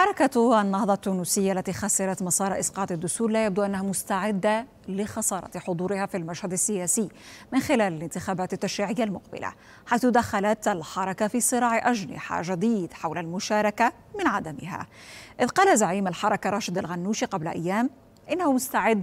حركة النهضة التونسية التي خسرت مسار إسقاط الدستور لا يبدو أنها مستعدة لخسارة حضورها في المشهد السياسي من خلال الانتخابات التشريعية المقبلة حيث دخلت الحركة في صراع أجنحة جديد حول المشاركة من عدمها إذ قال زعيم الحركة راشد الغنوشي قبل أيام إنه مستعد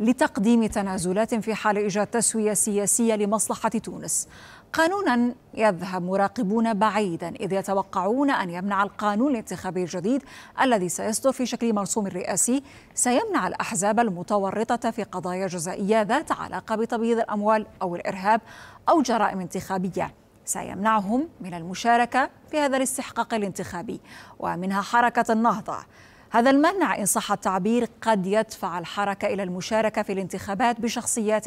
لتقديم تنازلات في حال إيجاد تسوية سياسية لمصلحة تونس قانونا يذهب مراقبون بعيدا إذ يتوقعون أن يمنع القانون الانتخابي الجديد الذي سيصدر في شكل مرسوم رئاسي سيمنع الأحزاب المتورطة في قضايا جزائية ذات علاقة بتبييض الأموال أو الإرهاب أو جرائم انتخابية سيمنعهم من المشاركة في هذا الاستحقاق الانتخابي ومنها حركة النهضة هذا المنع إن صح التعبير قد يدفع الحركة إلى المشاركة في الانتخابات بشخصيات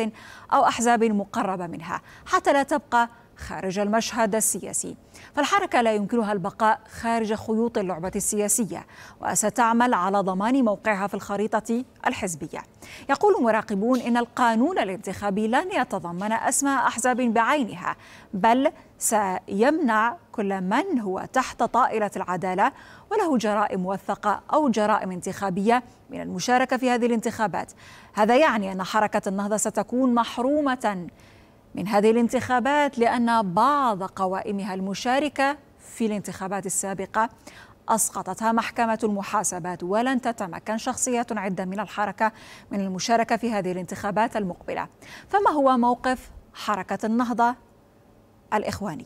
أو أحزاب مقربة منها حتى لا تبقى خارج المشهد السياسي فالحركة لا يمكنها البقاء خارج خيوط اللعبة السياسية وستعمل على ضمان موقعها في الخريطة الحزبية يقول مراقبون إن القانون الانتخابي لن يتضمن أسماء أحزاب بعينها بل سيمنع كل من هو تحت طائلة العدالة وله جرائم موثقة أو جرائم انتخابية من المشاركة في هذه الانتخابات هذا يعني أن حركة النهضة ستكون محرومة من هذه الانتخابات لأن بعض قوائمها المشاركة في الانتخابات السابقة أسقطتها محكمة المحاسبات ولن تتمكن شخصيات عدة من الحركة من المشاركة في هذه الانتخابات المقبلة فما هو موقف حركة النهضة الإخوانية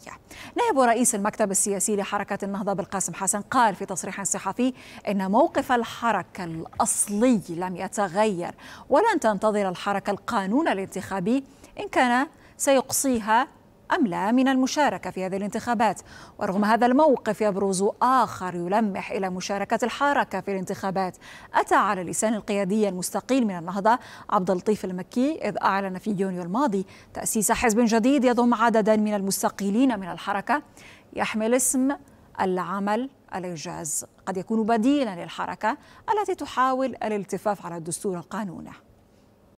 نائب رئيس المكتب السياسي لحركة النهضة بالقاسم حسن قال في تصريح صحفي إن موقف الحركة الأصلي لم يتغير ولن تنتظر الحركة القانون الانتخابي إن كان سيقصيها أم لا من المشاركة في هذه الانتخابات ورغم هذا الموقف يبرز آخر يلمح إلى مشاركة الحركة في الانتخابات أتى على لسان القيادي المستقيل من النهضة عبد اللطيف المكي إذ أعلن في يونيو الماضي تأسيس حزب جديد يضم عددا من المستقيلين من الحركة يحمل اسم العمل الإنجاز قد يكون بديلا للحركة التي تحاول الالتفاف على الدستور القانوني